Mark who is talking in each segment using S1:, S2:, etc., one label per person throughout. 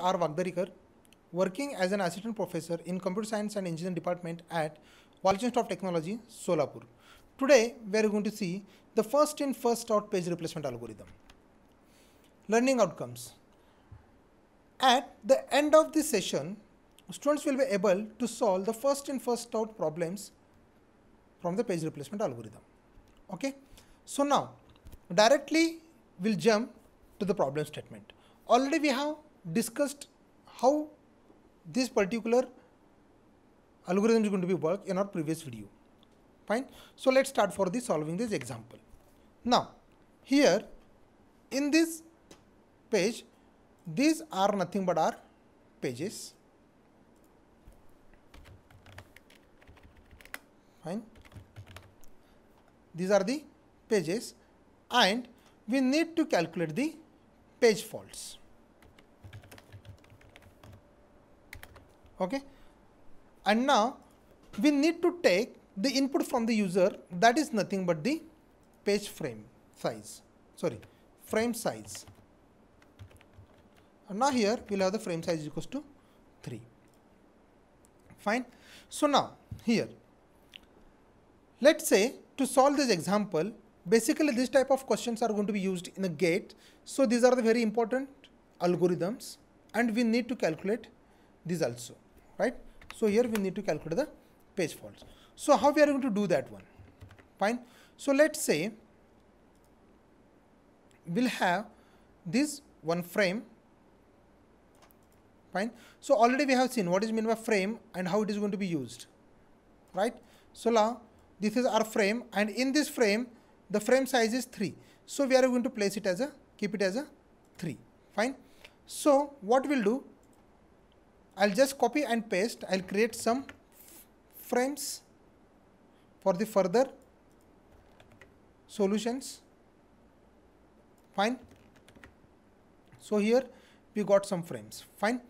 S1: R. Wagberikar, working as an assistant professor in Computer Science and Engineering Department at of Technology, Solapur. Today, we are going to see the first in first out page replacement algorithm. Learning outcomes. At the end of this session, students will be able to solve the first in first out problems from the page replacement algorithm. Okay. So now, directly we'll jump to the problem statement. Already we have discussed how this particular algorithm is going to be worked in our previous video. Fine. So let's start for the solving this example. Now here in this page these are nothing but our pages. Fine. These are the pages and we need to calculate the page faults. okay and now we need to take the input from the user that is nothing but the page frame size sorry frame size and now here we'll have the frame size equals to 3 fine so now here let's say to solve this example basically this type of questions are going to be used in a gate so these are the very important algorithms and we need to calculate these also right? So here we need to calculate the page faults. So how we are going to do that one? Fine. So let's say we'll have this one frame. Fine. So already we have seen what is meant by frame and how it is going to be used, right? So now this is our frame and in this frame the frame size is 3. So we are going to place it as a keep it as a 3. Fine. So what we'll do I'll just copy and paste. I'll create some frames for the further solutions. Fine. So here we got some frames. Fine.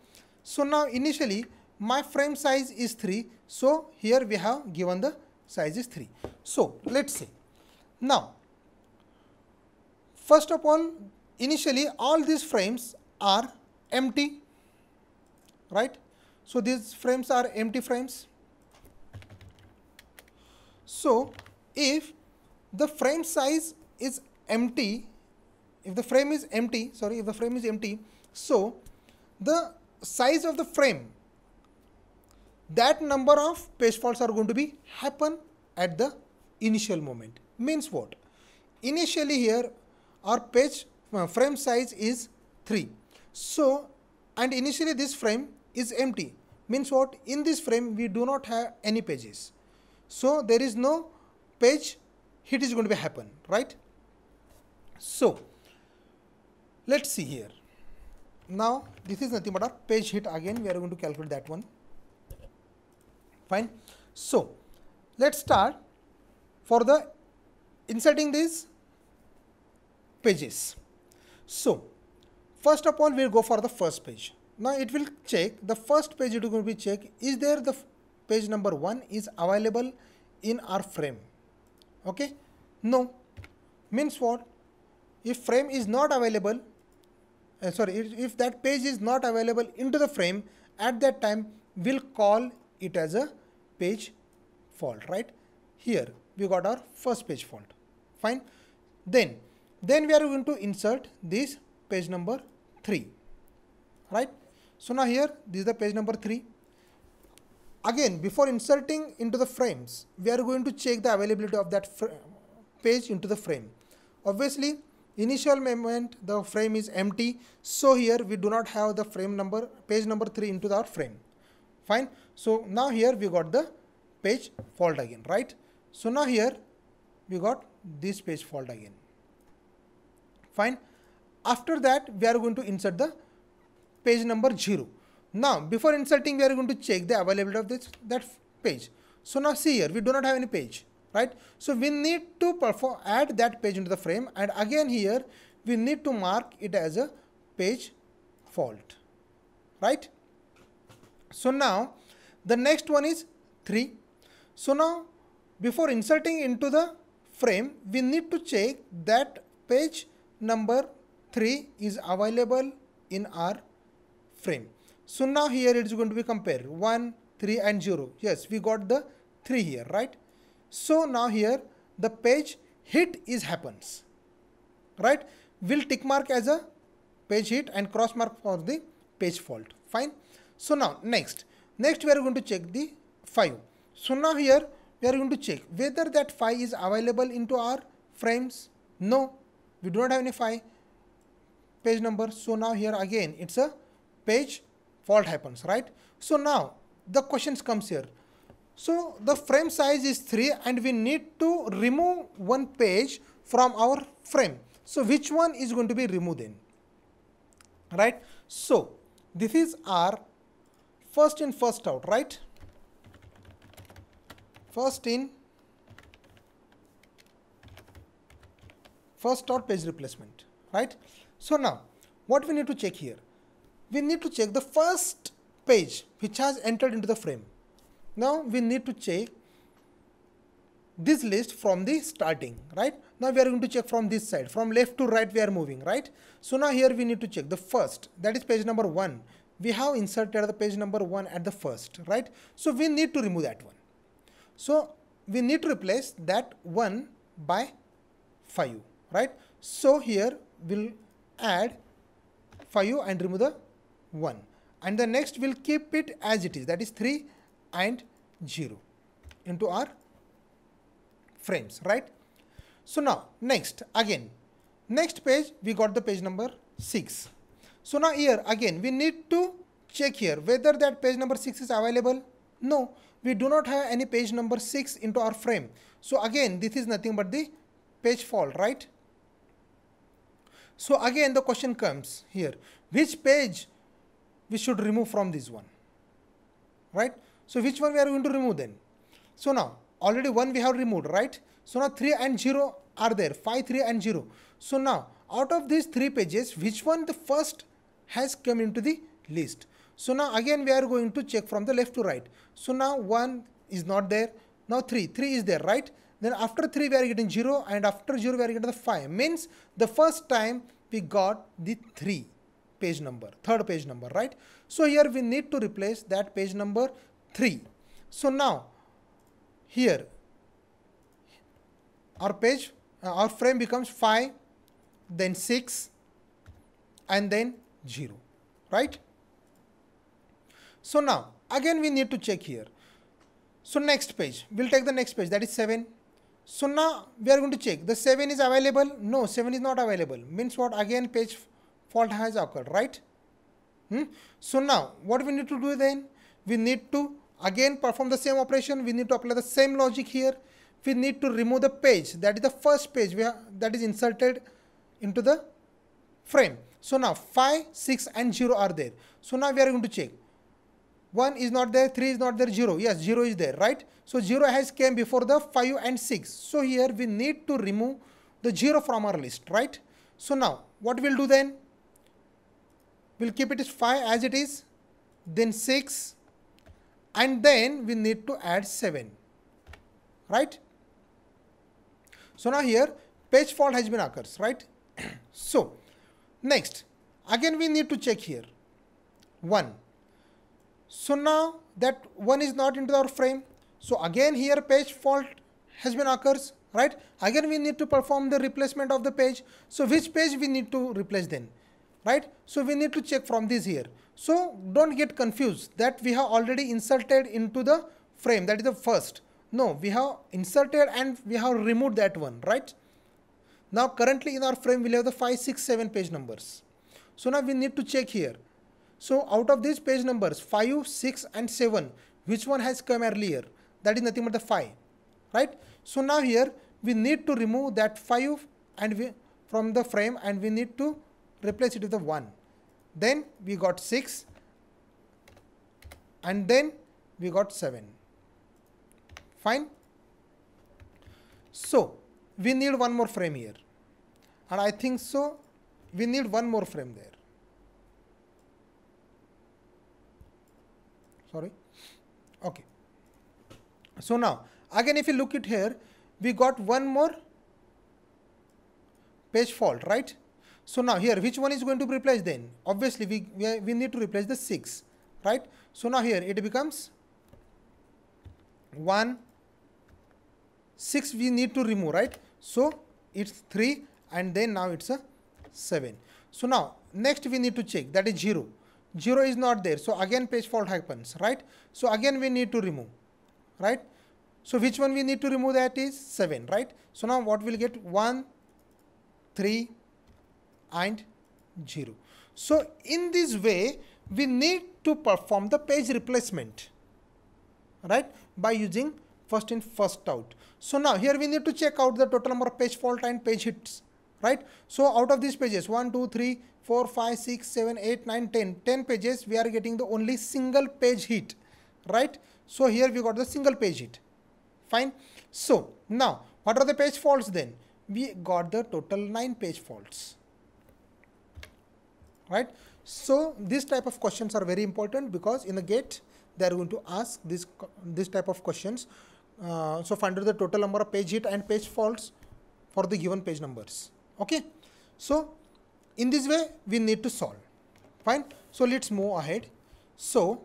S1: So now initially my frame size is 3. So here we have given the size is 3. So let's see. Now first of all initially all these frames are empty right. So, these frames are empty frames. So, if the frame size is empty, if the frame is empty, sorry, if the frame is empty, so the size of the frame, that number of page faults are going to be happen at the initial moment. Means what? Initially here our page uh, frame size is 3. So, and initially this frame is empty means what in this frame we do not have any pages so there is no page hit is going to be happen right so let's see here now this is nothing but a page hit again we are going to calculate that one fine so let's start for the inserting these pages so first of all we'll go for the first page now it will check the first page it will be check is there the page number 1 is available in our frame okay no means what if frame is not available uh, sorry if, if that page is not available into the frame at that time we'll call it as a page fault right here we got our first page fault fine then then we are going to insert this page number 3 right so now here, this is the page number 3. Again, before inserting into the frames, we are going to check the availability of that page into the frame. Obviously, initial moment the frame is empty. So here we do not have the frame number, page number 3 into our frame. Fine. So now here we got the page fault again, right? So now here we got this page fault again. Fine. After that, we are going to insert the page number 0. Now, before inserting, we are going to check the availability of this that page. So now see here, we do not have any page, right? So we need to perform add that page into the frame and again here, we need to mark it as a page fault, right? So now, the next one is 3. So now, before inserting into the frame, we need to check that page number 3 is available in our frame. So now here it's going to be compared 1, 3 and 0. Yes, we got the 3 here, right? So now here the page hit is happens, right? we Will tick mark as a page hit and cross mark for the page fault, fine? So now next, next we are going to check the 5. So now here we are going to check whether that 5 is available into our frames. No, we do not have any 5 page number. So now here again it's a page fault happens, right? So now the questions comes here. So the frame size is 3 and we need to remove one page from our frame. So which one is going to be removed then? Right? So this is our first in first out, right? First in first out page replacement, right? So now what we need to check here? we need to check the first page which has entered into the frame. Now we need to check this list from the starting, right? Now we are going to check from this side, from left to right we are moving, right? So now here we need to check the first, that is page number 1. We have inserted the page number 1 at the first, right? So we need to remove that one. So we need to replace that 1 by 5, right? So here we'll add 5 and remove the 1 and the next will keep it as it is that is 3 and 0 into our frames right. So now next again next page we got the page number 6. So now here again we need to check here whether that page number 6 is available. No we do not have any page number 6 into our frame. So again this is nothing but the page fault right. So again the question comes here which page we should remove from this one right so which one we are going to remove then so now already one we have removed right so now 3 and 0 are there 5 3 and 0 so now out of these three pages which one the first has come into the list so now again we are going to check from the left to right so now 1 is not there now 3 3 is there right then after 3 we are getting 0 and after 0 we are getting the 5 means the first time we got the 3 page number, third page number, right? So here we need to replace that page number 3. So now here our page, uh, our frame becomes 5, then 6 and then 0, right? So now again we need to check here. So next page, we'll take the next page that is 7. So now we are going to check the 7 is available. No, 7 is not available. Means what again page fault has occurred, right? Hmm? So now, what we need to do then? We need to again perform the same operation. We need to apply the same logic here. We need to remove the page. That is the first page we have, that is inserted into the frame. So now 5, 6 and 0 are there. So now we are going to check. 1 is not there, 3 is not there, 0. Yes, 0 is there, right? So 0 has came before the 5 and 6. So here we need to remove the 0 from our list, right? So now what we'll do then? we'll keep it as 5 as it is then 6 and then we need to add 7 right so now here page fault has been occurs right so next again we need to check here 1 so now that 1 is not into our frame so again here page fault has been occurs right again we need to perform the replacement of the page so which page we need to replace then right? So we need to check from this here. So don't get confused that we have already inserted into the frame that is the first. No, we have inserted and we have removed that one, right? Now currently in our frame we'll have the 5, 6, 7 page numbers. So now we need to check here. So out of these page numbers 5, 6 and 7 which one has come earlier? That is nothing but the 5, right? So now here we need to remove that 5 and we, from the frame and we need to replace it with a 1. Then we got 6 and then we got 7. Fine. So, we need one more frame here and I think so we need one more frame there. Sorry. Okay. So now again if you look it here we got one more page fault right so now here, which one is going to replace? then? Obviously, we, we, we need to replace the 6, right? So now here, it becomes 1, 6 we need to remove, right? So it's 3 and then now it's a 7. So now, next we need to check, that is 0. 0 is not there, so again page fault happens, right? So again we need to remove, right? So which one we need to remove that is 7, right? So now what we'll get 1, 3, and 0. So in this way we need to perform the page replacement right by using first in first out. So now here we need to check out the total number of page fault and page hits right. So out of these pages 1, 2, 3, 4, 5, 6, 7, 8, 9, 10, 10 pages we are getting the only single page hit right. So here we got the single page hit fine. So now what are the page faults then? We got the total 9 page faults right? So these type of questions are very important because in the gate they are going to ask this this type of questions. Uh, so find out the total number of page hit and page faults for the given page numbers. Okay. So in this way we need to solve. Fine. So let's move ahead. So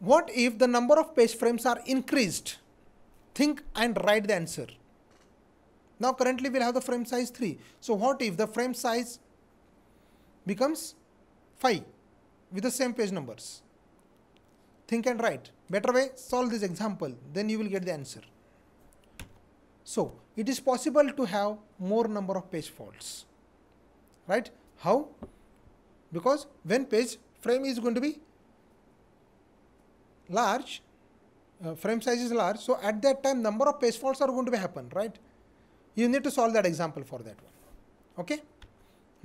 S1: what if the number of page frames are increased? Think and write the answer. Now currently we'll have the frame size 3. So what if the frame size becomes 5 with the same page numbers? Think and write. Better way, solve this example, then you will get the answer. So it is possible to have more number of page faults. Right? How? Because when page frame is going to be large, uh, frame size is large, so at that time number of page faults are going to be happen, right? You need to solve that example for that one. Okay.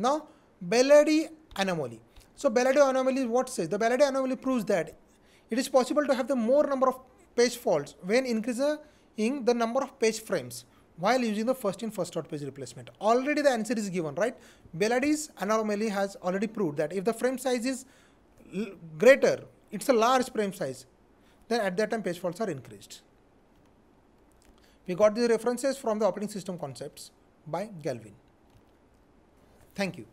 S1: Now, Bellardi anomaly. So, Bellardi anomaly what says? The Bellardi anomaly proves that it is possible to have the more number of page faults when increasing the number of page frames while using the first in first out page replacement. Already the answer is given, right? Bellardi's anomaly has already proved that if the frame size is greater, it's a large frame size, then at that time page faults are increased. We got these references from the operating system concepts by Galvin. Thank you.